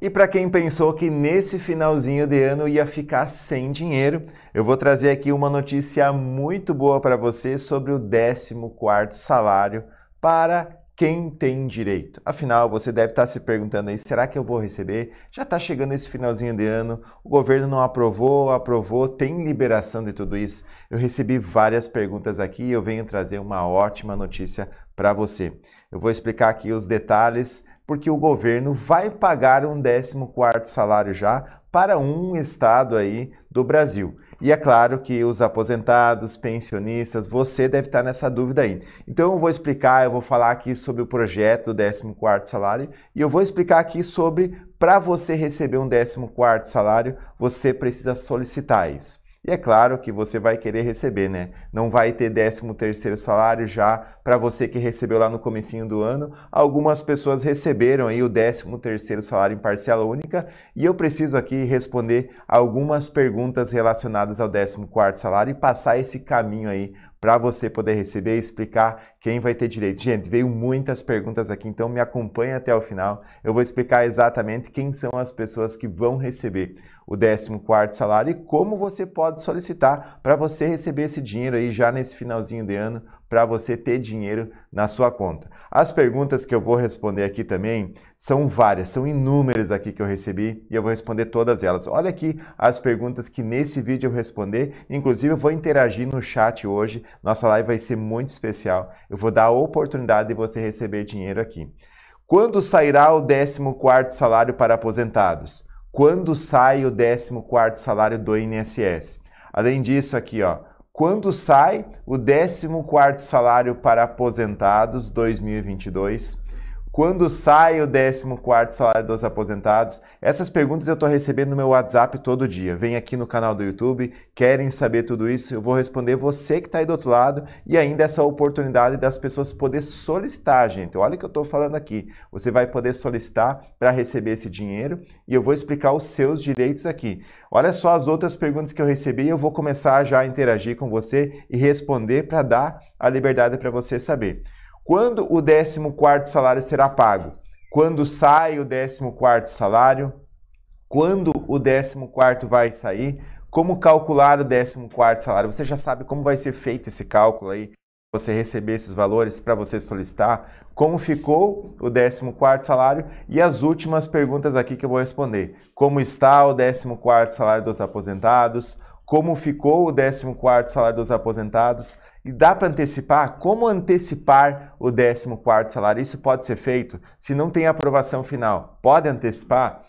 E para quem pensou que nesse finalzinho de ano ia ficar sem dinheiro, eu vou trazer aqui uma notícia muito boa para você sobre o 14º salário para quem tem direito. Afinal, você deve estar tá se perguntando aí, será que eu vou receber? Já está chegando esse finalzinho de ano, o governo não aprovou, aprovou, tem liberação de tudo isso? Eu recebi várias perguntas aqui e eu venho trazer uma ótima notícia para você. Eu vou explicar aqui os detalhes porque o governo vai pagar um 14 salário já para um estado aí do Brasil. E é claro que os aposentados, pensionistas, você deve estar nessa dúvida aí. Então eu vou explicar, eu vou falar aqui sobre o projeto do 14º salário e eu vou explicar aqui sobre para você receber um 14º salário, você precisa solicitar isso. E é claro que você vai querer receber, né? Não vai ter 13 terceiro salário já para você que recebeu lá no comecinho do ano. Algumas pessoas receberam aí o 13 terceiro salário em parcela única e eu preciso aqui responder algumas perguntas relacionadas ao 14 quarto salário e passar esse caminho aí para você poder receber, e explicar quem vai ter direito? Gente, veio muitas perguntas aqui, então me acompanhe até o final. Eu vou explicar exatamente quem são as pessoas que vão receber o 14º salário e como você pode solicitar para você receber esse dinheiro aí já nesse finalzinho de ano, para você ter dinheiro na sua conta. As perguntas que eu vou responder aqui também são várias, são inúmeras aqui que eu recebi e eu vou responder todas elas. Olha aqui as perguntas que nesse vídeo eu responder, inclusive eu vou interagir no chat hoje. Nossa live vai ser muito especial. Eu eu vou dar a oportunidade de você receber dinheiro aqui. Quando sairá o 14º salário para aposentados? Quando sai o 14º salário do INSS? Além disso aqui, ó, quando sai o 14º salário para aposentados 2022? Quando sai o 14 salário dos aposentados? Essas perguntas eu estou recebendo no meu WhatsApp todo dia. Vem aqui no canal do YouTube, querem saber tudo isso? Eu vou responder você que está aí do outro lado e ainda essa oportunidade das pessoas poder solicitar, gente. Olha o que eu estou falando aqui. Você vai poder solicitar para receber esse dinheiro e eu vou explicar os seus direitos aqui. Olha só as outras perguntas que eu recebi e eu vou começar já a interagir com você e responder para dar a liberdade para você saber. Quando o 14 salário será pago? Quando sai o 14 salário? Quando o 14 vai sair? Como calcular o 14 salário? Você já sabe como vai ser feito esse cálculo aí? Você receber esses valores para você solicitar? Como ficou o 14 salário? E as últimas perguntas aqui que eu vou responder. Como está o 14º salário dos aposentados? como ficou o 14º salário dos aposentados e dá para antecipar como antecipar o 14º salário. Isso pode ser feito se não tem aprovação final. Pode antecipar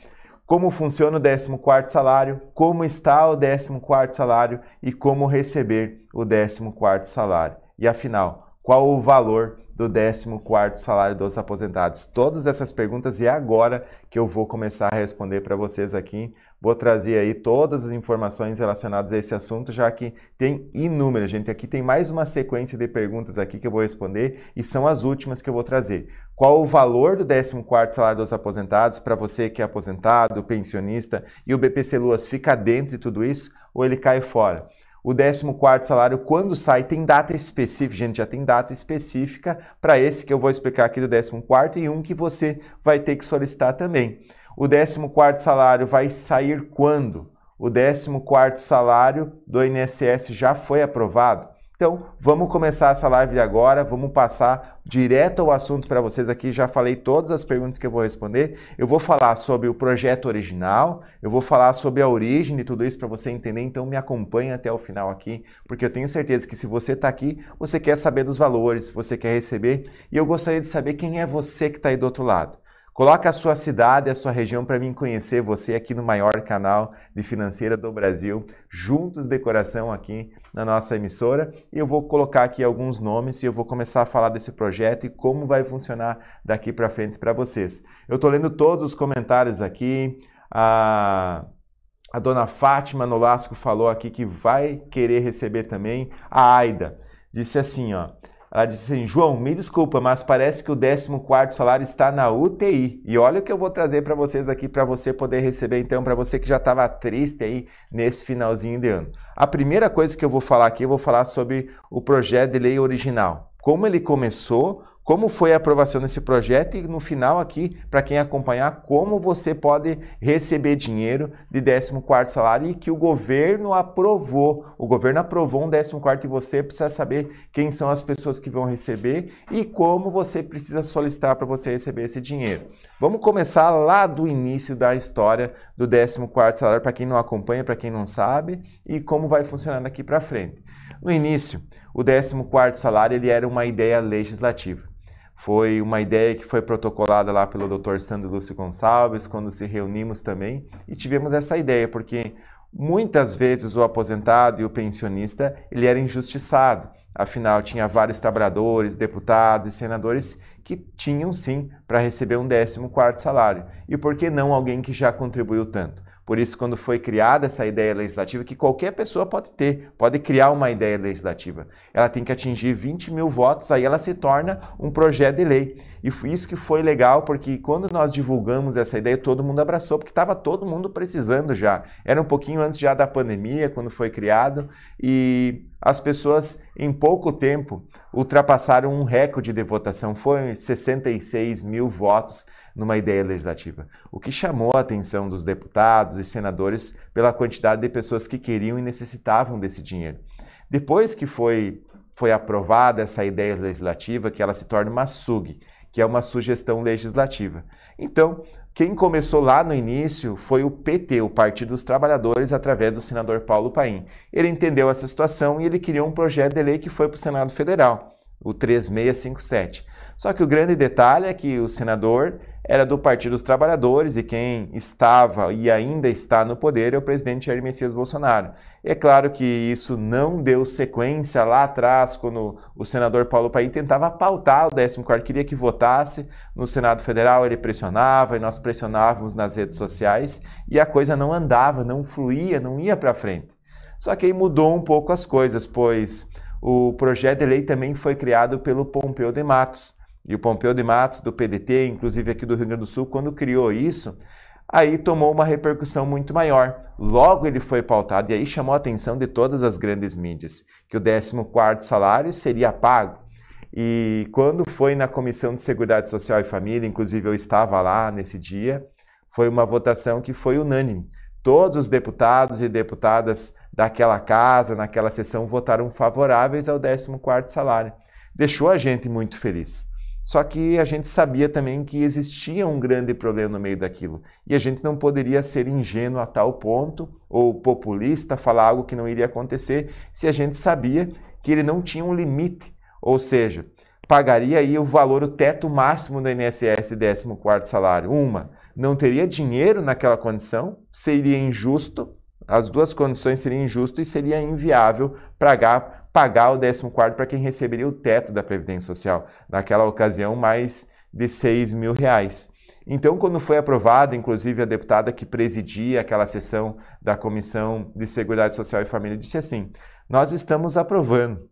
como funciona o 14º salário, como está o 14º salário e como receber o 14º salário. E afinal, qual o valor do 14º salário dos aposentados? Todas essas perguntas e agora que eu vou começar a responder para vocês aqui, vou trazer aí todas as informações relacionadas a esse assunto, já que tem inúmeras, gente. Aqui tem mais uma sequência de perguntas aqui que eu vou responder e são as últimas que eu vou trazer. Qual o valor do 14º salário dos aposentados para você que é aposentado, pensionista e o BPC Luas fica dentro de tudo isso ou ele cai fora? O 14 salário, quando sai, tem data específica, gente, já tem data específica para esse que eu vou explicar aqui do 14 e um que você vai ter que solicitar também. O 14 salário vai sair quando? O 14 salário do INSS já foi aprovado? Então, vamos começar essa live agora, vamos passar direto ao assunto para vocês aqui. Já falei todas as perguntas que eu vou responder. Eu vou falar sobre o projeto original, eu vou falar sobre a origem de tudo isso para você entender. Então, me acompanha até o final aqui, porque eu tenho certeza que se você está aqui, você quer saber dos valores, você quer receber. E eu gostaria de saber quem é você que está aí do outro lado. Coloca a sua cidade, a sua região para mim conhecer você aqui no maior canal de financeira do Brasil, juntos de coração aqui na nossa emissora. E eu vou colocar aqui alguns nomes e eu vou começar a falar desse projeto e como vai funcionar daqui para frente para vocês. Eu estou lendo todos os comentários aqui. A... a dona Fátima Nolasco falou aqui que vai querer receber também. A Aida disse assim, ó. Ela disse assim: João, me desculpa, mas parece que o 14 salário está na UTI. E olha o que eu vou trazer para vocês aqui para você poder receber, então, para você que já estava triste aí nesse finalzinho de ano. A primeira coisa que eu vou falar aqui, eu vou falar sobre o projeto de lei original. Como ele começou, como foi a aprovação desse projeto e no final aqui, para quem acompanhar, como você pode receber dinheiro de 14 salário e que o governo aprovou. O governo aprovou um 14 e você precisa saber quem são as pessoas que vão receber e como você precisa solicitar para você receber esse dinheiro. Vamos começar lá do início da história do 14 salário, para quem não acompanha, para quem não sabe, e como vai funcionar daqui para frente. No início, o 14 salário ele era uma ideia legislativa. Foi uma ideia que foi protocolada lá pelo Dr. Sandro Lúcio Gonçalves, quando se reunimos também, e tivemos essa ideia, porque muitas vezes o aposentado e o pensionista, ele era injustiçado. Afinal, tinha vários trabalhadores, deputados e senadores que tinham sim para receber um 14 quarto salário. E por que não alguém que já contribuiu tanto? Por isso, quando foi criada essa ideia legislativa, que qualquer pessoa pode ter, pode criar uma ideia legislativa, ela tem que atingir 20 mil votos, aí ela se torna um projeto de lei. E foi isso que foi legal, porque quando nós divulgamos essa ideia, todo mundo abraçou, porque estava todo mundo precisando já. Era um pouquinho antes já da pandemia, quando foi criado, e as pessoas em pouco tempo ultrapassaram um recorde de votação, foram 66 mil votos numa ideia legislativa, o que chamou a atenção dos deputados e senadores pela quantidade de pessoas que queriam e necessitavam desse dinheiro. Depois que foi, foi aprovada essa ideia legislativa, que ela se torna uma SUG, que é uma sugestão legislativa. Então, quem começou lá no início foi o PT, o Partido dos Trabalhadores, através do senador Paulo Paim. Ele entendeu essa situação e ele criou um projeto de lei que foi para o Senado Federal, o 3657. Só que o grande detalhe é que o senador era do Partido dos Trabalhadores e quem estava e ainda está no poder é o presidente Jair Messias Bolsonaro. é claro que isso não deu sequência lá atrás, quando o senador Paulo Paim tentava pautar o 14 queria que votasse no Senado Federal, ele pressionava e nós pressionávamos nas redes sociais e a coisa não andava, não fluía, não ia para frente. Só que aí mudou um pouco as coisas, pois o projeto de lei também foi criado pelo Pompeu de Matos, e o Pompeu de Matos, do PDT, inclusive aqui do Rio Grande do Sul, quando criou isso, aí tomou uma repercussão muito maior. Logo ele foi pautado e aí chamou a atenção de todas as grandes mídias, que o 14º salário seria pago. E quando foi na Comissão de Seguridade Social e Família, inclusive eu estava lá nesse dia, foi uma votação que foi unânime. Todos os deputados e deputadas daquela casa, naquela sessão, votaram favoráveis ao 14º salário. Deixou a gente muito feliz. Só que a gente sabia também que existia um grande problema no meio daquilo. E a gente não poderia ser ingênuo a tal ponto, ou populista, falar algo que não iria acontecer, se a gente sabia que ele não tinha um limite. Ou seja, pagaria aí o valor, o teto máximo do INSS 14 salário. Uma, não teria dinheiro naquela condição, seria injusto, as duas condições seriam injusto e seria inviável pagar pagar o 14 quarto para quem receberia o teto da Previdência Social, naquela ocasião mais de 6 mil reais. Então, quando foi aprovada, inclusive a deputada que presidia aquela sessão da Comissão de Seguridade Social e Família disse assim: Nós estamos aprovando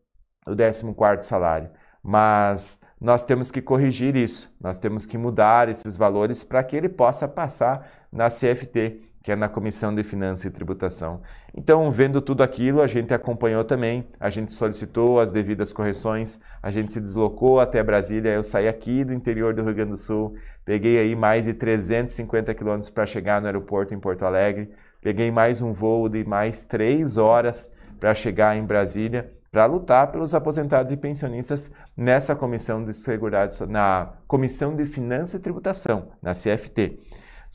o 14 salário, mas nós temos que corrigir isso, nós temos que mudar esses valores para que ele possa passar na CFT que é na Comissão de Finanças e Tributação. Então, vendo tudo aquilo, a gente acompanhou também, a gente solicitou as devidas correções, a gente se deslocou até Brasília, eu saí aqui do interior do Rio Grande do Sul, peguei aí mais de 350 quilômetros para chegar no aeroporto em Porto Alegre, peguei mais um voo de mais três horas para chegar em Brasília, para lutar pelos aposentados e pensionistas nessa comissão de seguridade, na Comissão de Finanças e Tributação, na CFT.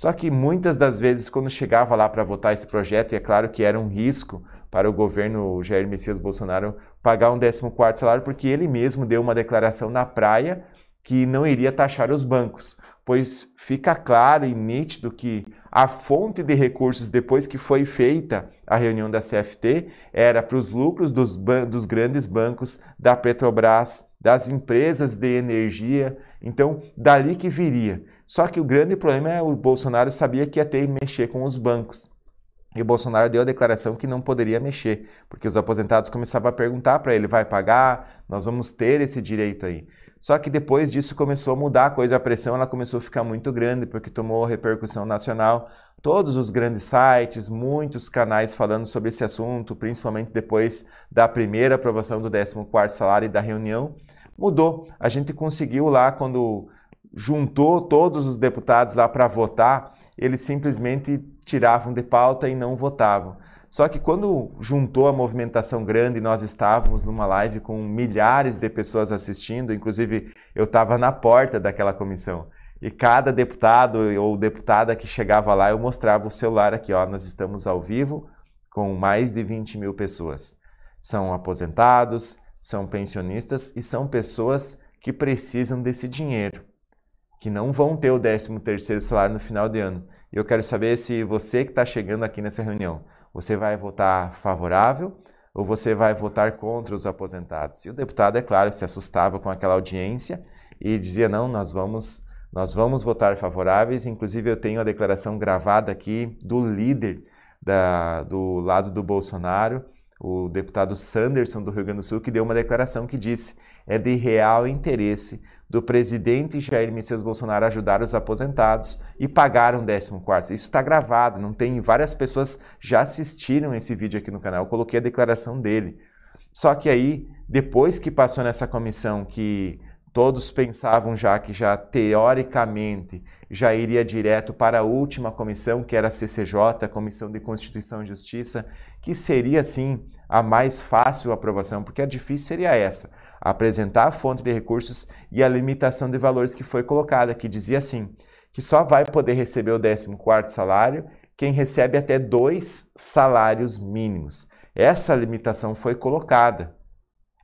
Só que muitas das vezes, quando chegava lá para votar esse projeto, e é claro que era um risco para o governo Jair Messias Bolsonaro pagar um 14 salário, porque ele mesmo deu uma declaração na praia que não iria taxar os bancos, pois fica claro e nítido que a fonte de recursos depois que foi feita a reunião da CFT era para os lucros dos, dos, grandes bancos, da Petrobras, das empresas de energia. Então, dali que viria. Só que o grande problema é o Bolsonaro sabia que ia ter que mexer com os bancos. E o Bolsonaro deu a declaração que não poderia mexer, porque os aposentados começavam a perguntar para ele: vai pagar? Nós vamos ter esse direito aí. Só que depois disso começou a mudar a coisa, a pressão ela começou a ficar muito grande, porque tomou repercussão nacional. Todos os grandes sites, muitos canais falando sobre esse assunto, principalmente depois da primeira aprovação do 14 salário e da reunião, mudou. A gente conseguiu lá quando juntou todos os deputados lá para votar, eles simplesmente tiravam de pauta e não votavam. Só que quando juntou a movimentação grande, nós estávamos numa live com milhares de pessoas assistindo, inclusive eu estava na porta daquela comissão. E cada deputado ou deputada que chegava lá, eu mostrava o celular aqui, ó, nós estamos ao vivo com mais de 20 mil pessoas. São aposentados, são pensionistas e são pessoas que precisam desse dinheiro que não vão ter o 13 terceiro salário no final de ano. E eu quero saber se você que está chegando aqui nessa reunião, você vai votar favorável ou você vai votar contra os aposentados? E o deputado, é claro, se assustava com aquela audiência e dizia, não, nós vamos... Nós vamos votar favoráveis, inclusive eu tenho a declaração gravada aqui do líder da, do lado do Bolsonaro, o deputado Sanderson do Rio Grande do Sul, que deu uma declaração que disse: é de real interesse do presidente Jair Messias Bolsonaro ajudar os aposentados e pagar um 14. Isso está gravado, não tem. Várias pessoas já assistiram esse vídeo aqui no canal. Eu coloquei a declaração dele. Só que aí, depois que passou nessa comissão que Todos pensavam já que já teoricamente já iria direto para a última comissão, que era a CCJ, a Comissão de Constituição e Justiça, que seria sim a mais fácil aprovação, porque a difícil seria essa, apresentar a fonte de recursos e a limitação de valores que foi colocada, que dizia assim, que só vai poder receber o 14º salário quem recebe até dois salários mínimos. Essa limitação foi colocada.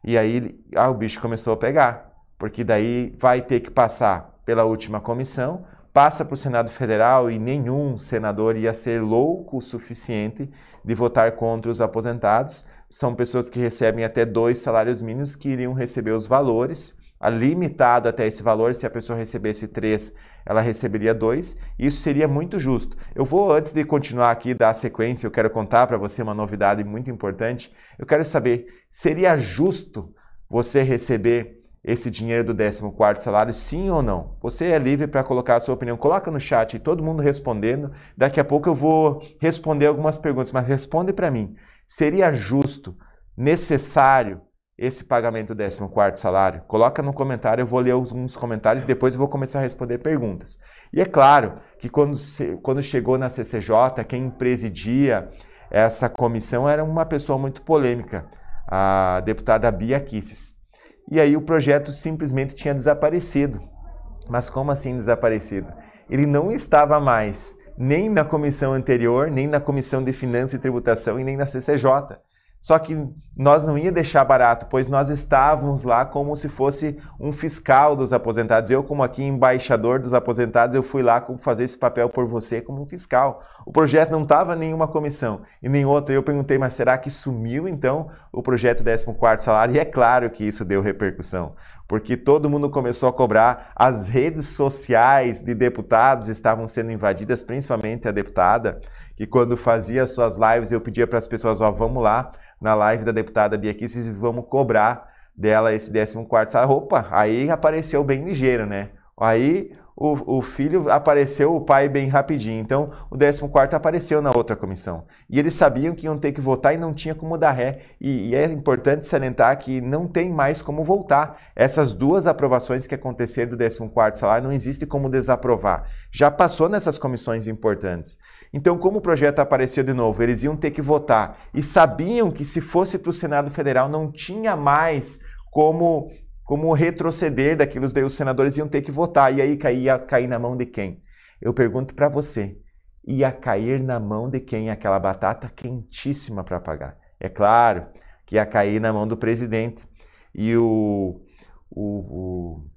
E aí ah, o bicho começou a pegar porque daí vai ter que passar pela última comissão, passa para o Senado Federal e nenhum senador ia ser louco o suficiente de votar contra os aposentados. São pessoas que recebem até dois salários mínimos que iriam receber os valores limitado até esse valor, se a pessoa recebesse três, ela receberia dois. isso seria muito justo. Eu vou, antes de continuar aqui da sequência, eu quero contar para você uma novidade muito importante. Eu quero saber, seria justo você receber esse dinheiro do 14 salário, sim ou não? Você é livre para colocar a sua opinião. Coloca no chat e todo mundo respondendo. Daqui a pouco eu vou responder algumas perguntas, mas responde para mim. Seria justo, necessário esse pagamento do 14 salário? Coloca no comentário, eu vou ler alguns comentários e depois eu vou começar a responder perguntas. E é claro que quando, quando chegou na CCJ, quem presidia essa comissão era uma pessoa muito polêmica, a deputada Bia Kisses. E aí o projeto simplesmente tinha desaparecido. Mas como assim desaparecido? Ele não estava mais nem na comissão anterior, nem na comissão de finanças e tributação e nem na CCJ. Só que nós não ia deixar barato, pois nós estávamos lá como se fosse um fiscal dos aposentados. Eu, como aqui embaixador dos aposentados, eu fui lá fazer esse papel por você como um fiscal. O projeto não estava nenhuma comissão e nem outra. Eu perguntei, mas será que sumiu então o projeto 14 salário? E é claro que isso deu repercussão, porque todo mundo começou a cobrar. As redes sociais de deputados estavam sendo invadidas, principalmente a deputada que quando fazia as suas lives, eu pedia para as pessoas, ó, vamos lá na live da deputada Bia Kisses e vamos cobrar dela esse 14 salário. Opa, aí apareceu bem ligeiro, né? Aí o, o, filho apareceu o pai bem rapidinho. Então, o 14 apareceu na outra comissão. E eles sabiam que iam ter que votar e não tinha como dar ré. E, e é importante salientar que não tem mais como voltar. Essas duas aprovações que aconteceram do 14 salário não existe como desaprovar. Já passou nessas comissões importantes. Então, como o projeto apareceu de novo, eles iam ter que votar e sabiam que se fosse para o Senado Federal não tinha mais como como retroceder daquilo, daí os senadores iam ter que votar. E aí caía cair na mão de quem? Eu pergunto para você, ia cair na mão de quem aquela batata quentíssima para pagar? É claro que ia cair na mão do presidente. E o, o, o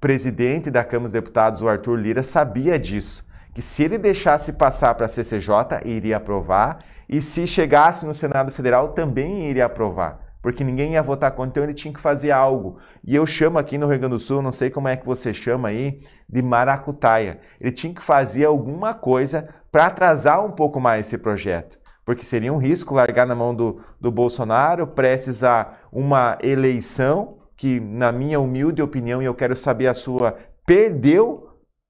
presidente da Câmara dos Deputados, o Arthur Lira, sabia disso, que se ele deixasse passar para a CCJ, iria aprovar, e se chegasse no Senado Federal, também iria aprovar porque ninguém ia votar contra, então ele tinha que fazer algo. E eu chamo aqui no Rio Grande do Sul, não sei como é que você chama aí, de maracutaia. Ele tinha que fazer alguma coisa para atrasar um pouco mais esse projeto, porque seria um risco largar na mão do, do Bolsonaro, precisar uma eleição que, na minha humilde opinião, e eu quero saber a sua, perdeu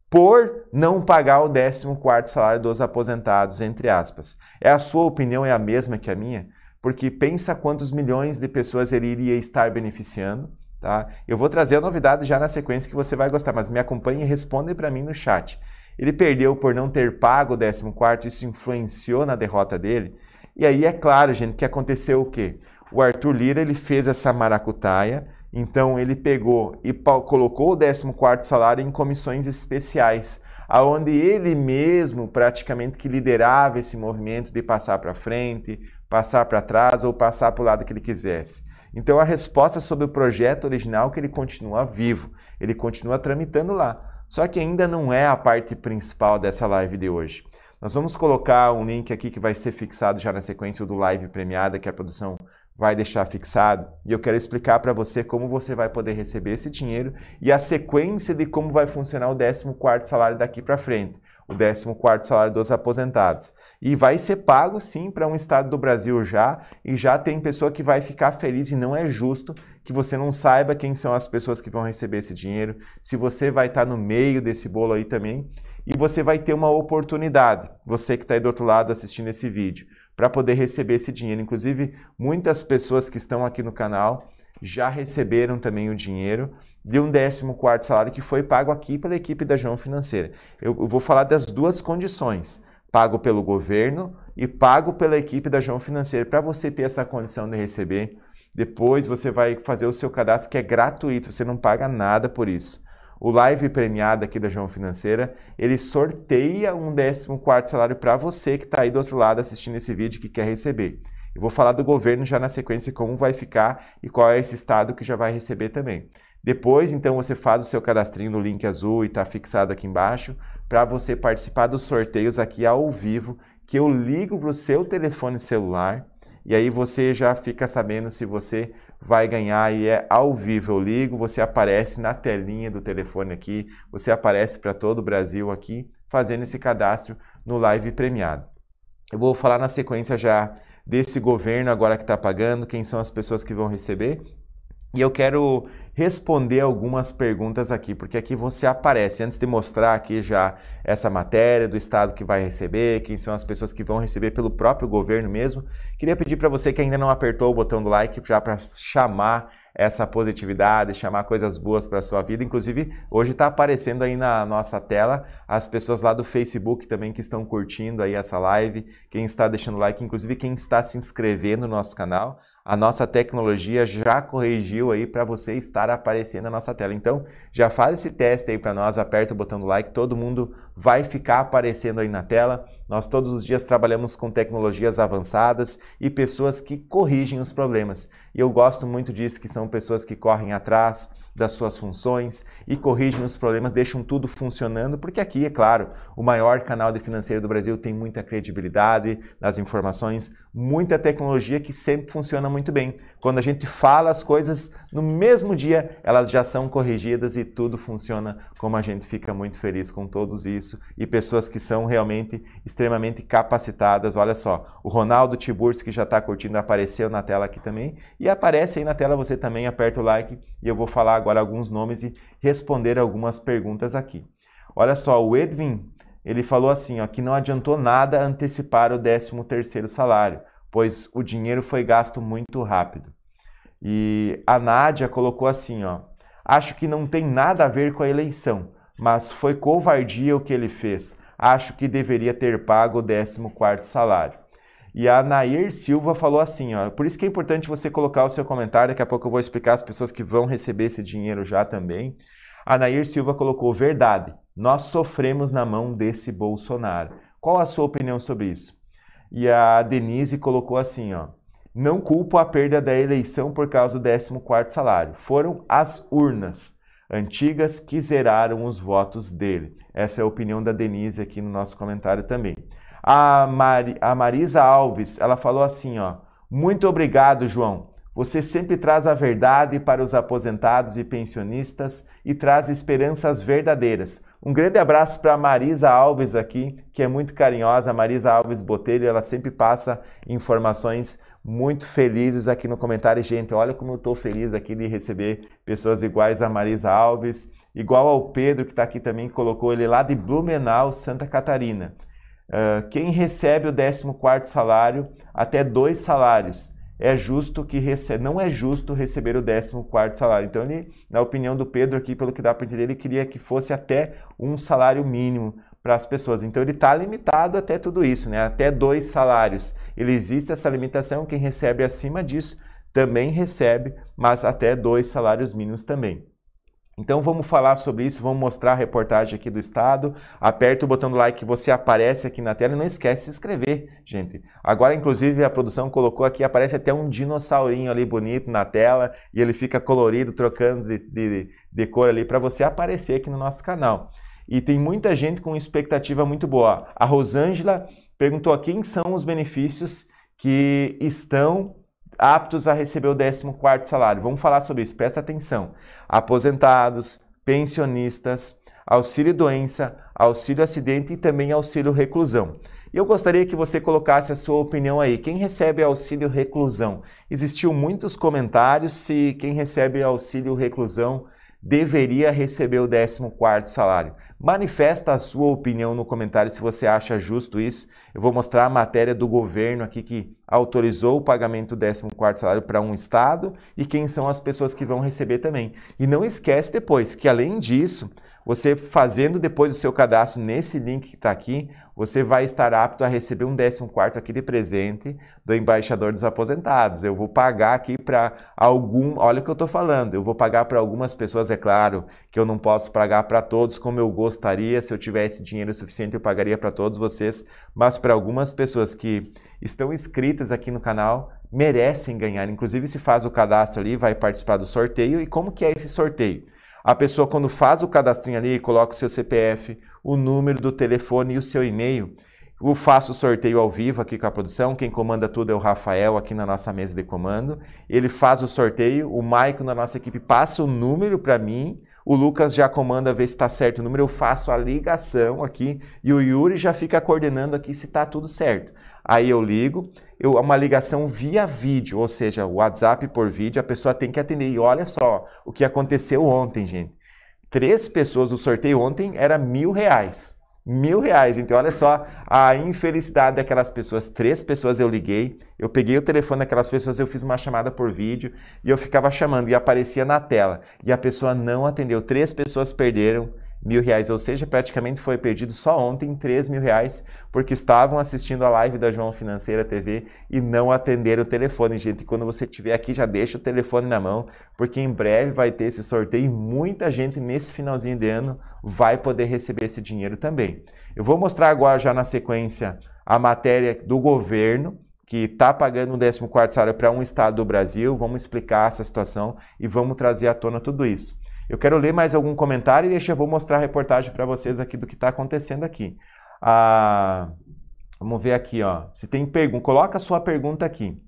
por não pagar o 14º salário dos aposentados, entre aspas. É a sua opinião, é a mesma que a minha? porque pensa quantos milhões de pessoas ele iria estar beneficiando. Tá? Eu vou trazer a novidade já na sequência que você vai gostar, mas me acompanhe e responde para mim no chat. Ele perdeu por não ter pago o 14, isso influenciou na derrota dele. E aí é claro, gente, que aconteceu o quê? O Arthur Lira ele fez essa maracutaia, então ele pegou e colocou o 14 salário em comissões especiais, aonde ele mesmo praticamente que liderava esse movimento de passar para frente, passar para trás ou passar para o lado que ele quisesse. Então a resposta sobre o projeto original é que ele continua vivo, ele continua tramitando lá. Só que ainda não é a parte principal dessa live de hoje. Nós vamos colocar um link aqui que vai ser fixado já na sequência do live premiada que a produção vai deixar fixado e eu quero explicar para você como você vai poder receber esse dinheiro e a sequência de como vai funcionar o 14º salário daqui para frente o 14 salário dos aposentados. E vai ser pago sim para um estado do Brasil já, e já tem pessoa que vai ficar feliz e não é justo que você não saiba quem são as pessoas que vão receber esse dinheiro, se você vai estar tá no meio desse bolo aí também, e você vai ter uma oportunidade, você que está aí do outro lado assistindo esse vídeo, para poder receber esse dinheiro. Inclusive, muitas pessoas que estão aqui no canal já receberam também o dinheiro, de um 14 quarto salário que foi pago aqui pela equipe da João Financeira. Eu, vou falar das duas condições, pago pelo governo e pago pela equipe da João Financeira. Para você ter essa condição de receber, depois você vai fazer o seu cadastro que é gratuito, você não paga nada por isso. O live premiado aqui da João Financeira, ele sorteia um 14 quarto salário para você que está aí do outro lado assistindo esse vídeo que quer receber. Eu vou falar do governo já na sequência como vai ficar e qual é esse estado que já vai receber também. Depois, então, você faz o seu cadastrinho no link azul e está fixado aqui embaixo para você participar dos sorteios aqui ao vivo, que eu ligo para o seu telefone celular e aí você já fica sabendo se você vai ganhar e é ao vivo. Eu ligo, você aparece na telinha do telefone aqui, você aparece para todo o Brasil aqui fazendo esse cadastro no live premiado. Eu vou falar na sequência já desse governo agora que está pagando, quem são as pessoas que vão receber. E eu quero responder algumas perguntas aqui, porque aqui você aparece, antes de mostrar aqui já essa matéria do estado que vai receber, quem são as pessoas que vão receber pelo próprio governo mesmo. Queria pedir para você que ainda não apertou o botão do like já para chamar essa positividade, chamar coisas boas para sua vida. Inclusive, hoje está aparecendo aí na nossa tela as pessoas lá do Facebook também que estão curtindo aí essa live, quem está deixando like, inclusive quem está se inscrevendo no nosso canal. A nossa tecnologia já corrigiu aí para você estar estar aparecendo na nossa tela. Então, já faz esse teste aí para nós, aperta o botão do like, todo mundo vai ficar aparecendo aí na tela. Nós todos os dias trabalhamos com tecnologias avançadas e pessoas que corrigem os problemas. E eu gosto muito disso, que são pessoas que correm atrás das suas funções e corrigem os problemas, deixam tudo funcionando, porque aqui, é claro, o maior canal de financeiro do Brasil tem muita credibilidade nas informações, muita tecnologia que sempre funciona muito bem. Quando a gente fala as coisas no mesmo dia, elas já são corrigidas e tudo funciona como a gente fica muito feliz com todos isso e pessoas que são realmente extremamente capacitadas. Olha só, o Ronaldo Tiburcio que já está curtindo apareceu na tela aqui também. E aparece aí na tela, você também aperta o like e eu vou falar agora alguns nomes e responder algumas perguntas aqui. Olha só, o Edwin, ele falou assim, ó, que não adiantou nada antecipar o 13º salário, pois o dinheiro foi gasto muito rápido. E a Nádia colocou assim, ó, acho que não tem nada a ver com a eleição, mas foi covardia o que ele fez. Acho que deveria ter pago o 14º salário. E a Nair Silva falou assim, ó, por isso que é importante você colocar o seu comentário, daqui a pouco eu vou explicar as pessoas que vão receber esse dinheiro já também. A Nair Silva colocou verdade. Nós sofremos na mão desse Bolsonaro. Qual a sua opinião sobre isso? E a Denise colocou assim, ó: "Não culpo a perda da eleição por causa do 14º salário. Foram as urnas antigas que zeraram os votos dele". Essa é a opinião da Denise aqui no nosso comentário também. A, Mari, a Marisa Alves, ela falou assim, ó, muito obrigado, João. Você sempre traz a verdade para os aposentados e pensionistas e traz esperanças verdadeiras. Um grande abraço para Marisa Alves aqui, que é muito carinhosa. Marisa Alves Botelho, ela sempre passa informações muito felizes aqui no comentário. Gente, olha como eu estou feliz aqui de receber pessoas iguais a Marisa Alves, igual ao Pedro, que está aqui também, colocou ele lá de Blumenau, Santa Catarina. Ah, quem recebe o 14 salário até dois salários, é justo que rece... não é justo receber o 14 salário. Então ele, na opinião do Pedro aqui, pelo que dá para entender, ele queria que fosse até um salário mínimo para as pessoas. Então ele está limitado até tudo isso, né? Até dois salários. Ele existe essa limitação, quem recebe acima disso também recebe, mas até dois salários mínimos também. Então vamos falar sobre isso, vamos mostrar a reportagem aqui do Estado. Aperta o botão do like, você aparece aqui na tela e não esquece de se inscrever, gente. Agora, inclusive, a produção colocou aqui, aparece até um dinossaurinho ali bonito na tela e ele fica colorido, trocando de, de, de cor ali para você aparecer aqui no nosso canal. E tem muita gente com expectativa muito boa. A Rosângela perguntou a quem são os benefícios que estão aptos a receber o 14 salário. Vamos falar sobre isso, presta atenção. Aposentados, pensionistas, auxílio doença, auxílio acidente e também auxílio reclusão. E eu gostaria que você colocasse a sua opinião aí. Quem recebe auxílio reclusão? Existiu muitos comentários se quem recebe auxílio reclusão deveria receber o 14º salário. Manifesta a sua opinião no comentário se você acha justo isso. Eu vou mostrar a matéria do governo aqui que autorizou o pagamento do 14º salário para um estado e quem são as pessoas que vão receber também. E não esquece depois que além disso, você fazendo depois o seu cadastro nesse link que está aqui, você vai estar apto a receber um 14 aqui de presente do embaixador dos aposentados. Eu vou pagar aqui para algum, olha o que eu estou falando, eu vou pagar para algumas pessoas, é claro, que eu não posso pagar para todos como eu gostaria. Se eu tivesse dinheiro suficiente, eu pagaria para todos vocês, mas para algumas pessoas que estão inscritas aqui no canal, merecem ganhar. Inclusive, se faz o cadastro ali, vai participar do sorteio. E como que é esse sorteio? A pessoa, quando faz o cadastrinho ali, coloca o seu CPF, o número do telefone e o seu e-mail. Eu faço o sorteio ao vivo aqui com a produção. Quem comanda tudo é o Rafael aqui na nossa mesa de comando. Ele faz o sorteio, o Maicon na nossa equipe passa o número para mim o Lucas já comanda ver se está certo o número, eu faço a ligação aqui e o Yuri já fica coordenando aqui se está tudo certo. Aí eu ligo, eu é uma ligação via vídeo, ou seja, o WhatsApp por vídeo, a pessoa tem que atender. E olha só o que aconteceu ontem, gente. Três pessoas, o sorteio ontem era mil reais mil reais, gente. Olha só a infelicidade daquelas pessoas. Três pessoas eu liguei, eu peguei o telefone daquelas pessoas, eu fiz uma chamada por vídeo e eu ficava chamando e aparecia na tela. E a pessoa não atendeu. Três pessoas perderam mil reais, ou seja, praticamente foi perdido só ontem 3 mil reais, porque estavam assistindo a live da João Financeira TV e não atenderam o telefone, gente. quando você estiver aqui, já deixa o telefone na mão, porque em breve vai ter esse sorteio e muita gente nesse finalzinho de ano vai poder receber esse dinheiro também. Eu vou mostrar agora já na sequência a matéria do governo que está pagando um 14 salário para um estado do Brasil. Vamos explicar essa situação e vamos trazer à tona tudo isso. Eu quero ler mais algum comentário e deixa eu vou mostrar a reportagem para vocês aqui do que está acontecendo aqui. Ah, vamos ver aqui, ó. Se tem pergunta, coloca a sua pergunta aqui.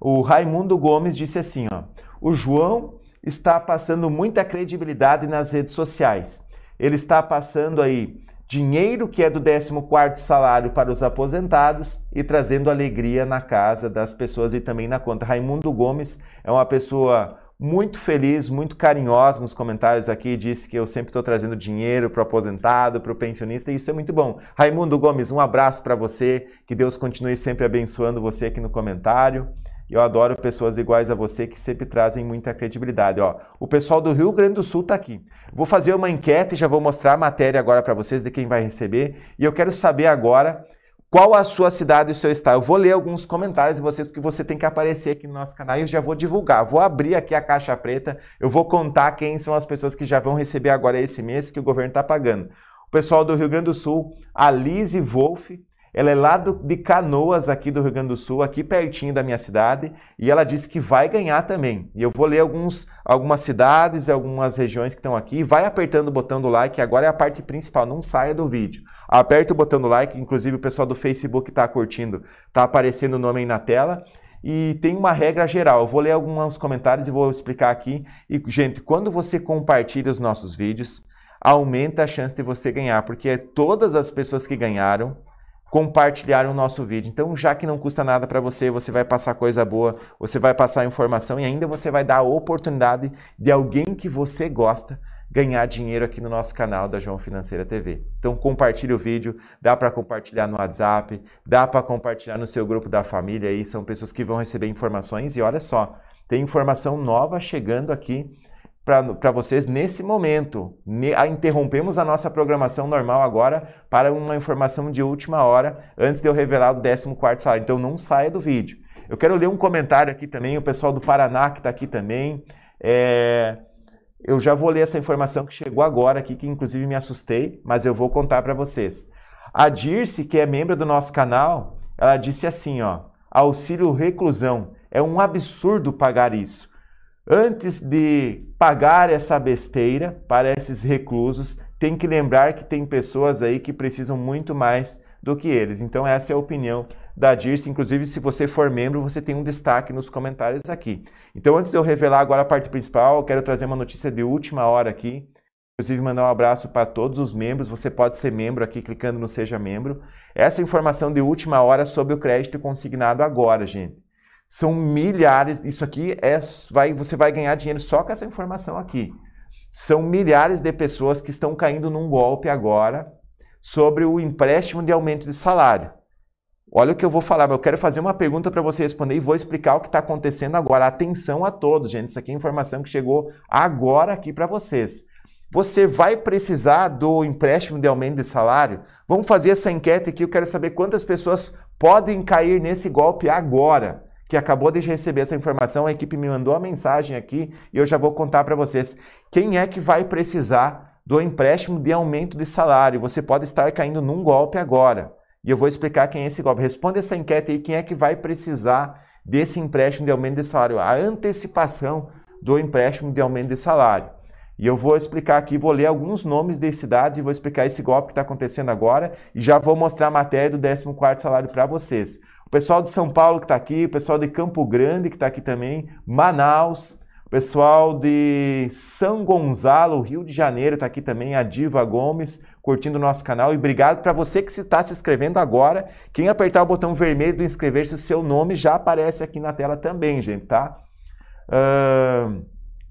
O Raimundo Gomes disse assim, ó: "O João está passando muita credibilidade nas redes sociais. Ele está passando aí dinheiro que é do 14º salário para os aposentados e trazendo alegria na casa das pessoas e também na conta. Raimundo Gomes é uma pessoa muito feliz, muito carinhosa nos comentários aqui, disse que eu sempre estou trazendo dinheiro para o aposentado, para o pensionista, e isso é muito bom. Raimundo Gomes, um abraço para você, que Deus continue sempre abençoando você aqui no comentário. Eu adoro pessoas iguais a você que sempre trazem muita credibilidade. Ó, o pessoal do Rio Grande do Sul está aqui. Vou fazer uma enquete, já vou mostrar a matéria agora para vocês de quem vai receber. E eu quero saber agora qual a sua cidade e o seu estado? Eu vou ler alguns comentários de vocês, porque você tem que aparecer aqui no nosso canal e eu já vou divulgar. Vou abrir aqui a caixa preta, eu vou contar quem são as pessoas que já vão receber agora esse mês que o governo está pagando. O pessoal do Rio Grande do Sul, a Lise Wolff, ela é lá do, de Canoas, aqui do Rio Grande do Sul, aqui pertinho da minha cidade, e ela disse que vai ganhar também. E eu vou ler alguns, algumas cidades, algumas regiões que estão aqui. Vai apertando o botão do like, agora é a parte principal, não saia do vídeo. Aperta o botão do like, inclusive o pessoal do Facebook está curtindo, está aparecendo o nome aí na tela. E tem uma regra geral, eu vou ler alguns comentários e vou explicar aqui. E, gente, quando você compartilha os nossos vídeos, aumenta a chance de você ganhar, porque é todas as pessoas que ganharam compartilhar o nosso vídeo. Então, já que não custa nada para você, você vai passar coisa boa, você vai passar informação e ainda você vai dar a oportunidade de alguém que você gosta ganhar dinheiro aqui no nosso canal da João Financeira TV. Então compartilhe o vídeo, dá para compartilhar no WhatsApp, dá para compartilhar no seu grupo da família aí, são pessoas que vão receber informações e olha só, tem informação nova chegando aqui para vocês nesse momento. Ne, a, interrompemos a nossa programação normal agora para uma informação de última hora, antes de eu revelar o 14 salário. Então não saia do vídeo. Eu quero ler um comentário aqui também, o pessoal do Paraná que está aqui também. É, eu já vou ler essa informação que chegou agora aqui, que inclusive me assustei, mas eu vou contar para vocês. A Dirce, que é membro do nosso canal, ela disse assim, ó, auxílio reclusão, é um absurdo pagar isso. Antes de pagar essa besteira para esses reclusos, tem que lembrar que tem pessoas aí que precisam muito mais do que eles. Então, essa é a opinião da Dirce. Inclusive, se você for membro, você tem um destaque nos comentários aqui. Então, antes de eu revelar agora a parte principal, eu quero trazer uma notícia de última hora aqui. Inclusive, mandar um abraço para todos os membros. Você pode ser membro aqui clicando no Seja Membro. Essa informação de última hora sobre o crédito consignado agora, gente. São milhares, isso aqui é vai, você vai ganhar dinheiro só com essa informação aqui. São milhares de pessoas que estão caindo num golpe agora sobre o empréstimo de aumento de salário. Olha o que eu vou falar, mas eu quero fazer uma pergunta para você responder e vou explicar o que está acontecendo agora. Atenção a todos, gente. Isso aqui é informação que chegou agora aqui para vocês. Você vai precisar do empréstimo de aumento de salário? Vamos fazer essa enquete aqui. Eu quero saber quantas pessoas podem cair nesse golpe agora que acabou de receber essa informação, a equipe me mandou a mensagem aqui e eu já vou contar para vocês quem é que vai precisar do empréstimo de aumento de salário. Você pode estar caindo num golpe agora. E eu vou explicar quem é esse golpe. Responda essa enquete aí, quem é que vai precisar desse empréstimo de aumento de salário, a antecipação do empréstimo de aumento de salário. E eu vou explicar aqui, vou ler alguns nomes de cidades e vou explicar esse golpe que está acontecendo agora e já vou mostrar a matéria do 14º salário para vocês. O pessoal de São Paulo que está aqui, o pessoal de Campo Grande que está aqui também, Manaus, o pessoal de São Gonzalo, Rio de Janeiro, está aqui também, a Diva Gomes, curtindo o nosso canal. E obrigado para você que está se inscrevendo agora. Quem apertar o botão vermelho do inscrever-se, o seu nome já aparece aqui na tela também, gente, tá? Uh,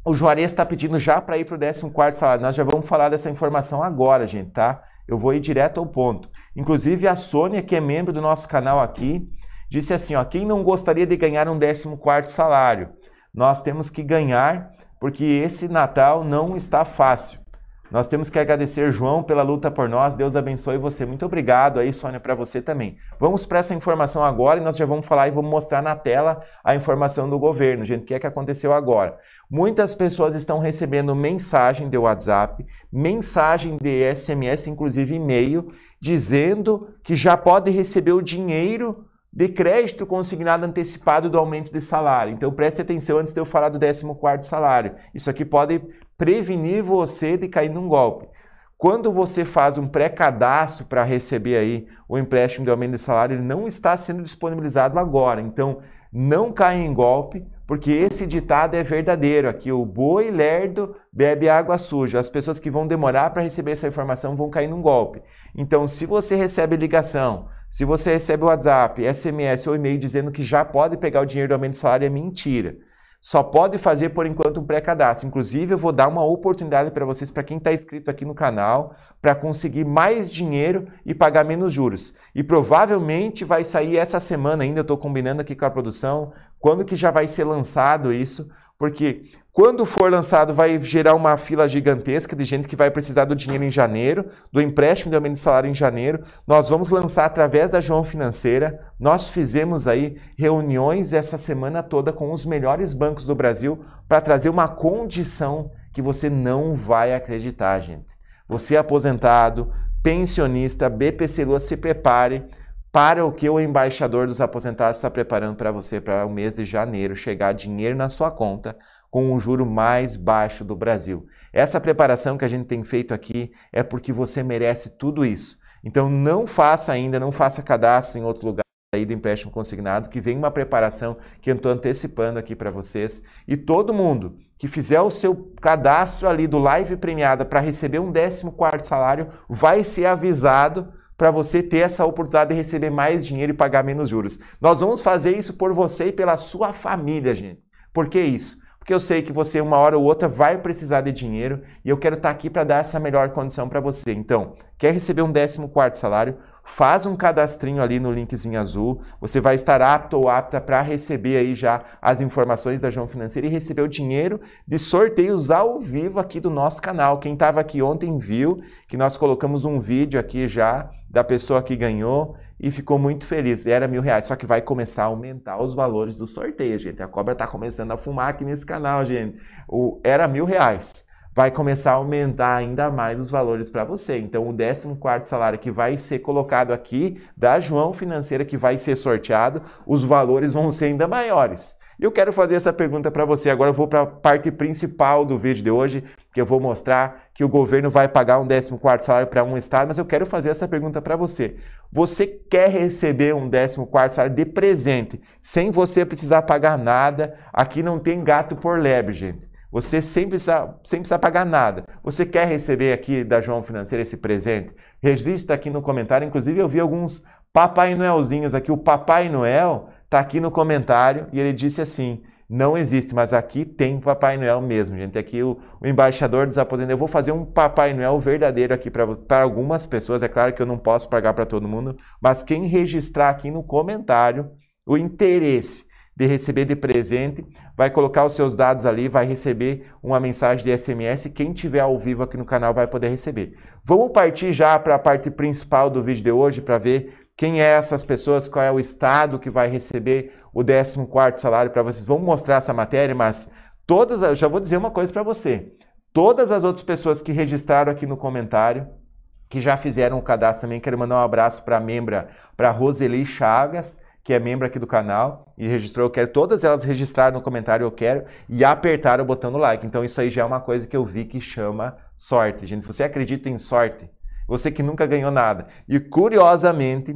o Juarez está pedindo já para ir para o 14 salário. Nós já vamos falar dessa informação agora, gente, tá? Eu vou ir direto ao ponto. Inclusive, a Sônia, que é membro do nosso canal aqui, disse assim: ó, quem não gostaria de ganhar um 14 salário? Nós temos que ganhar, porque esse Natal não está fácil. Nós temos que agradecer João pela luta por nós. Deus abençoe você. Muito obrigado aí, Sônia, para você também. Vamos para essa informação agora e nós já vamos falar e vamos mostrar na tela a informação do governo, gente, o que é que aconteceu agora. Muitas pessoas estão recebendo mensagem de WhatsApp, mensagem de SMS, inclusive e-mail, dizendo que já pode receber o dinheiro de crédito consignado antecipado do aumento de salário. Então preste atenção antes de eu falar do 14 salário. Isso aqui pode prevenir você de cair num golpe. Quando você faz um pré-cadastro para receber aí o empréstimo de aumento de salário, ele não está sendo disponibilizado agora. Então não caia em golpe, porque esse ditado é verdadeiro aqui, o boi lerdo bebe água suja. As pessoas que vão demorar para receber essa informação vão cair num golpe. Então, se você recebe ligação, se você recebe WhatsApp, SMS ou e-mail dizendo que já pode pegar o dinheiro do aumento de salário, é mentira. Só pode fazer por enquanto um pré-cadastro. Inclusive, eu vou dar uma oportunidade para vocês, para quem está inscrito aqui no canal, para conseguir mais dinheiro e pagar menos juros. E provavelmente vai sair essa semana ainda, eu estou combinando aqui com a produção, quando que já vai ser lançado isso? Porque quando for lançado vai gerar uma fila gigantesca de gente que vai precisar do dinheiro em janeiro, do empréstimo de aumento de salário em janeiro. Nós vamos lançar através da João Financeira. Nós fizemos aí reuniões essa semana toda com os melhores bancos do Brasil para trazer uma condição que você não vai acreditar, gente. Você é aposentado, pensionista, BPC Lua, se prepare para o que o embaixador dos aposentados está preparando para você para o mês de janeiro chegar dinheiro na sua conta com o juro mais baixo do Brasil. Essa preparação que a gente tem feito aqui é porque você merece tudo isso. Então não faça ainda, não faça cadastro em outro lugar aí do empréstimo consignado, que vem uma preparação que eu estou antecipando aqui para vocês. E todo mundo que fizer o seu cadastro ali do Live Premiada para receber um 14 quarto salário vai ser avisado para você ter essa oportunidade de receber mais dinheiro e pagar menos juros. Nós vamos fazer isso por você e pela sua família, gente. Por que isso? Porque eu sei que você, uma hora ou outra, vai precisar de dinheiro e eu quero estar tá aqui para dar essa melhor condição para você. Então, quer receber um 14 salário? Faz um cadastrinho ali no linkzinho azul. Você vai estar apto ou apta para receber aí já as informações da João Financeira e receber o dinheiro de sorteios ao vivo aqui do nosso canal. Quem estava aqui ontem viu que nós colocamos um vídeo aqui já da pessoa que ganhou e ficou muito feliz. era mil reais. Só que vai começar a aumentar os valores do sorteio, gente. A cobra está começando a fumar aqui nesse canal, gente. O, era mil reais. Vai começar a aumentar ainda mais os valores para você. Então, o 14 salário que vai ser colocado aqui, da João Financeira, que vai ser sorteado, os valores vão ser ainda maiores. Eu quero fazer essa pergunta para você. Agora eu vou para a parte principal do vídeo de hoje, que eu vou mostrar que o governo vai pagar um 14 quarto salário para um estado, mas eu quero fazer essa pergunta para você. Você quer receber um 14 quarto salário de presente, sem você precisar pagar nada? Aqui não tem gato por lebre, gente. Você sem precisar, sem precisar pagar nada. Você quer receber aqui da João Financeira esse presente? Registra aqui no comentário. Inclusive, eu vi alguns Papai Noelzinhos aqui. O Papai Noel está aqui no comentário e ele disse assim: não existe, mas aqui tem Papai Noel mesmo, gente. Aqui o, o embaixador dos aposentados. Eu vou fazer um Papai Noel verdadeiro aqui para algumas pessoas. É claro que eu não posso pagar para todo mundo, mas quem registrar aqui no comentário o interesse de receber de presente, vai colocar os seus dados ali, vai receber uma mensagem de SMS. Quem tiver ao vivo aqui no canal vai poder receber. Vamos partir já para a parte principal do vídeo de hoje para ver quem é essas pessoas, qual é o estado que vai receber o 14º salário para vocês. Vamos mostrar essa matéria, mas todas, eu já vou dizer uma coisa para você. Todas as outras pessoas que registraram aqui no comentário, que já fizeram o cadastro também, quero mandar um abraço para a membra, para Roseli Chagas, que é membro aqui do canal e registrou eu quero, todas elas registraram no comentário eu quero e apertaram o botão do like. Então isso aí já é uma coisa que eu vi que chama sorte. Gente, você acredita em sorte? Você que nunca ganhou nada. E curiosamente,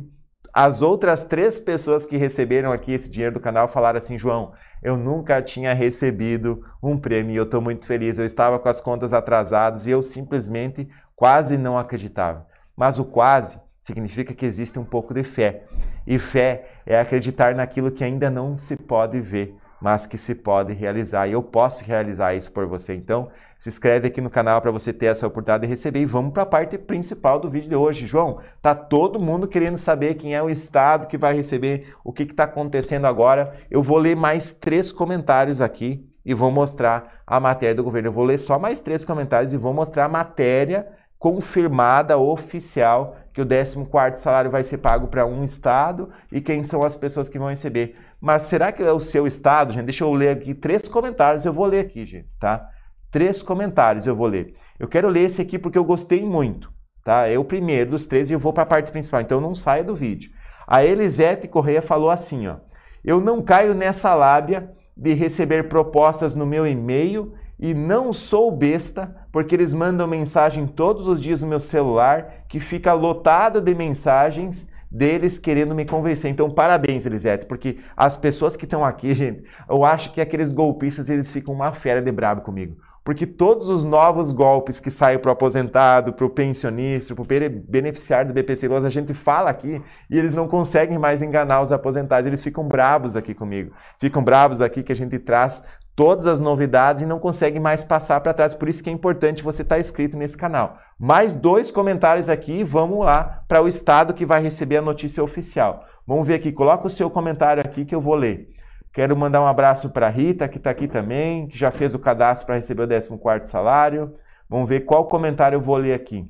as outras três pessoas que receberam aqui esse dinheiro do canal falaram assim: João, eu nunca tinha recebido um prêmio e eu estou muito feliz. Eu estava com as contas atrasadas e eu simplesmente quase não acreditava. Mas o quase significa que existe um pouco de fé. E fé é acreditar naquilo que ainda não se pode ver mas que se pode realizar. E eu posso realizar isso por você. Então, se inscreve aqui no canal para você ter essa oportunidade de receber. E vamos para a parte principal do vídeo de hoje. João, tá todo mundo querendo saber quem é o estado que vai receber, o que está acontecendo agora. Eu vou ler mais três comentários aqui e vou mostrar a matéria do governo. Eu vou ler só mais três comentários e vou mostrar a matéria confirmada, oficial, que o 14º salário vai ser pago para um estado e quem são as pessoas que vão receber. Mas será que é o seu estado, gente? Deixa eu ler aqui três comentários, eu vou ler aqui, gente, tá? Três comentários eu vou ler. Eu quero ler esse aqui porque eu gostei muito, tá? É o primeiro dos três e eu vou para a parte principal, então não saia do vídeo. A Elisete Correia falou assim, ó. Eu não caio nessa lábia de receber propostas no meu e-mail e não sou besta, porque eles mandam mensagem todos os dias no meu celular, que fica lotado de mensagens deles querendo me convencer. Então, parabéns, Elisete, porque as pessoas que estão aqui, gente, eu acho que aqueles golpistas, eles ficam uma fera de brabo comigo. Porque todos os novos golpes que saem para o aposentado, para o pensionista, para o beneficiário do BPC Loas, a gente fala aqui e eles não conseguem mais enganar os aposentados. Eles ficam bravos aqui comigo. Ficam bravos aqui que a gente traz todas as novidades e não consegue mais passar para trás. Por isso que é importante você estar tá inscrito nesse canal. Mais dois comentários aqui e vamos lá para o estado que vai receber a notícia oficial. Vamos ver aqui, coloca o seu comentário aqui que eu vou ler. Quero mandar um abraço para a Rita, que está aqui também, que já fez o cadastro para receber o 14º salário. Vamos ver qual comentário eu vou ler aqui.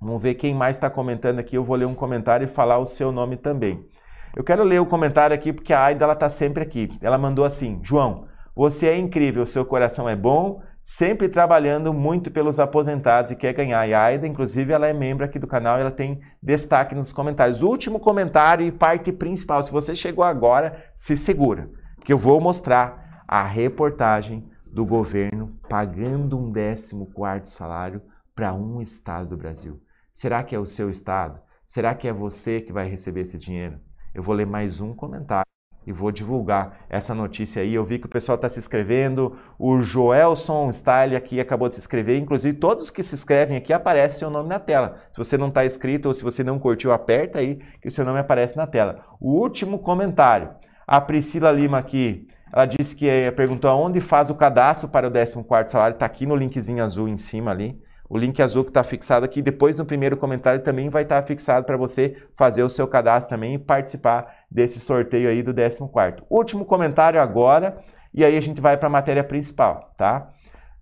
Vamos ver quem mais está comentando aqui. Eu vou ler um comentário e falar o seu nome também. Eu quero ler o comentário aqui porque a Aida está sempre aqui. Ela mandou assim, João, você é incrível, seu coração é bom, sempre trabalhando muito pelos aposentados e quer ganhar. E a Aida, inclusive, ela é membro aqui do canal e ela tem destaque nos comentários. Último comentário e parte principal. Se você chegou agora, se segura, que eu vou mostrar a reportagem do governo pagando um décimo quarto salário para um estado do Brasil. Será que é o seu estado? Será que é você que vai receber esse dinheiro? Eu vou ler mais um comentário e vou divulgar essa notícia aí. Eu vi que o pessoal está se inscrevendo. O Joelson Style aqui acabou de se inscrever. Inclusive, todos que se inscrevem aqui aparecem o nome na tela. Se você não está inscrito ou se você não curtiu, aperta aí que o seu nome aparece na tela. O último comentário. A Priscila Lima aqui, ela disse que eh, perguntou aonde faz o cadastro para o 14º salário. Está aqui no linkzinho azul em cima ali o link azul que está fixado aqui. Depois, no primeiro comentário, também vai estar tá fixado para você fazer o seu cadastro também e participar desse sorteio aí do 14. Último comentário agora, e aí a gente vai para a matéria principal, tá?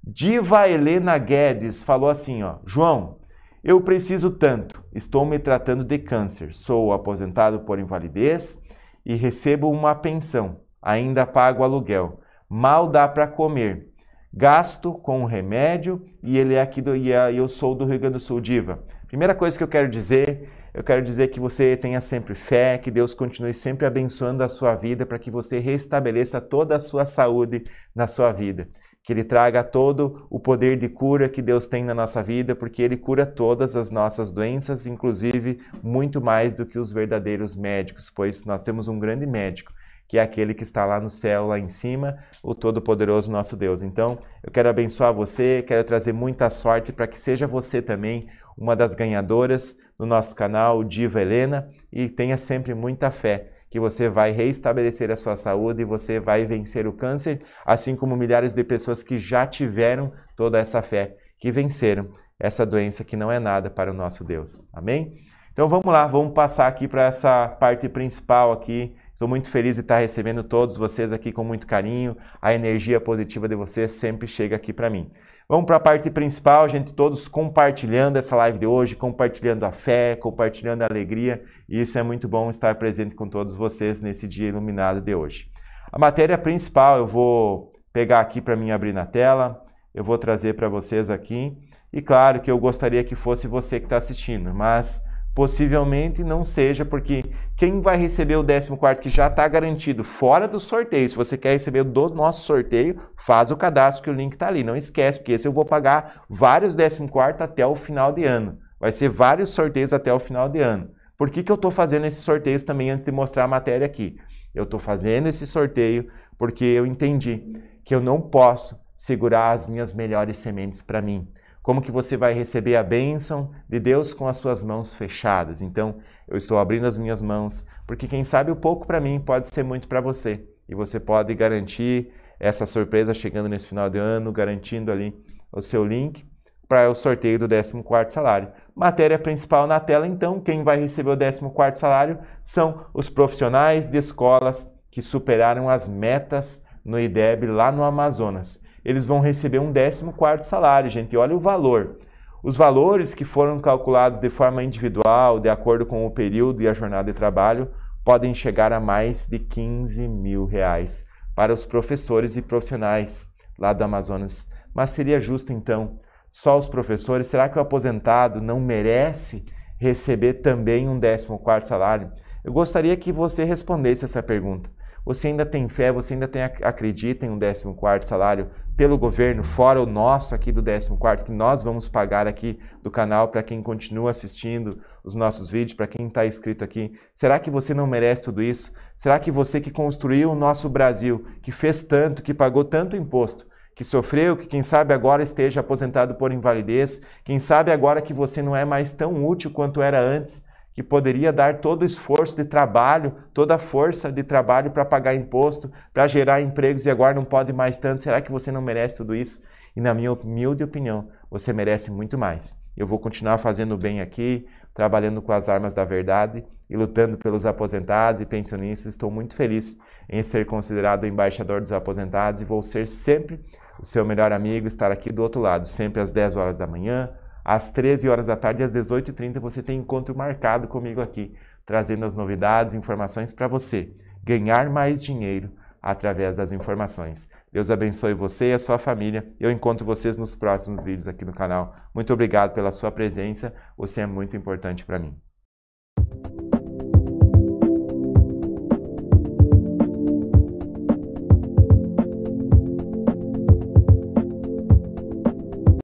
Diva Helena Guedes falou assim, ó, João, eu preciso tanto, estou me tratando de câncer, sou aposentado por invalidez e recebo uma pensão, ainda pago aluguel, mal dá para comer, gasto com o remédio e ele é aqui do e é, eu sou do Rio Grande do Sul diva. Primeira coisa que eu quero dizer, eu quero dizer que você tenha sempre fé, que Deus continue sempre abençoando a sua vida para que você restabeleça toda a sua saúde na sua vida. Que ele traga todo o poder de cura que Deus tem na nossa vida, porque ele cura todas as nossas doenças, inclusive muito mais do que os verdadeiros médicos, pois nós temos um grande médico que é aquele que está lá no céu, lá em cima, o Todo-Poderoso nosso Deus. Então, eu quero abençoar você, quero trazer muita sorte para que seja você também uma das ganhadoras no nosso canal Diva Helena e tenha sempre muita fé que você vai reestabelecer a sua saúde e você vai vencer o câncer, assim como milhares de pessoas que já tiveram toda essa fé, que venceram essa doença que não é nada para o nosso Deus. Amém? Então vamos lá, vamos passar aqui para essa parte principal aqui Estou muito feliz de estar recebendo todos vocês aqui com muito carinho. A energia positiva de vocês sempre chega aqui para mim. Vamos para a parte principal, gente, todos compartilhando essa live de hoje, compartilhando a fé, compartilhando a alegria. E isso é muito bom estar presente com todos vocês nesse dia iluminado de hoje. A matéria principal eu vou pegar aqui para mim abrir na tela, eu vou trazer para vocês aqui. E claro que eu gostaria que fosse você que está assistindo, mas Possivelmente não seja, porque quem vai receber o 14 que já está garantido fora do sorteio, se você quer receber do nosso sorteio, faz o cadastro que o link está ali. Não esquece, porque esse eu vou pagar vários 14 até o final de ano. Vai ser vários sorteios até o final de ano. Por que, que eu estou fazendo esses sorteios também antes de mostrar a matéria aqui? Eu estou fazendo esse sorteio porque eu entendi que eu não posso segurar as minhas melhores sementes para mim como que você vai receber a bênção de Deus com as suas mãos fechadas. Então, eu estou abrindo as minhas mãos, porque quem sabe o pouco para mim pode ser muito para você. E você pode garantir essa surpresa chegando nesse final de ano, garantindo ali o seu link para o sorteio do 14º salário. Matéria principal na tela, então, quem vai receber o 14º salário são os profissionais de escolas que superaram as metas no IDEB lá no Amazonas eles vão receber um 14 salário, gente. olha o valor. Os valores que foram calculados de forma individual, de acordo com o período e a jornada de trabalho, podem chegar a mais de 15 mil reais para os professores e profissionais lá do Amazonas. Mas seria justo, então, só os professores? Será que o aposentado não merece receber também um 14 salário? Eu gostaria que você respondesse essa pergunta. Você ainda tem fé, você ainda tem, acredita em um 14 salário pelo governo, fora o nosso aqui do 14, que nós vamos pagar aqui do canal para quem continua assistindo os nossos vídeos, para quem está inscrito aqui. Será que você não merece tudo isso? Será que você que construiu o nosso Brasil, que fez tanto, que pagou tanto imposto, que sofreu, que quem sabe agora esteja aposentado por invalidez, quem sabe agora que você não é mais tão útil quanto era antes, que poderia dar todo o esforço de trabalho, toda a força de trabalho para pagar imposto, para gerar empregos e agora não pode mais tanto. Será que você não merece tudo isso? E na minha humilde opinião, você merece muito mais. Eu vou continuar fazendo bem aqui, trabalhando com as armas da verdade e lutando pelos aposentados e pensionistas. Estou muito feliz em ser considerado embaixador dos aposentados e vou ser sempre o seu melhor amigo, estar aqui do outro lado, sempre às 10 horas da manhã, às 13 horas da tarde e às 18h30 você tem encontro marcado comigo aqui, trazendo as novidades, informações para você ganhar mais dinheiro através das informações. Deus abençoe você e a sua família. Eu encontro vocês nos próximos vídeos aqui no canal. Muito obrigado pela sua presença. Você é muito importante para mim.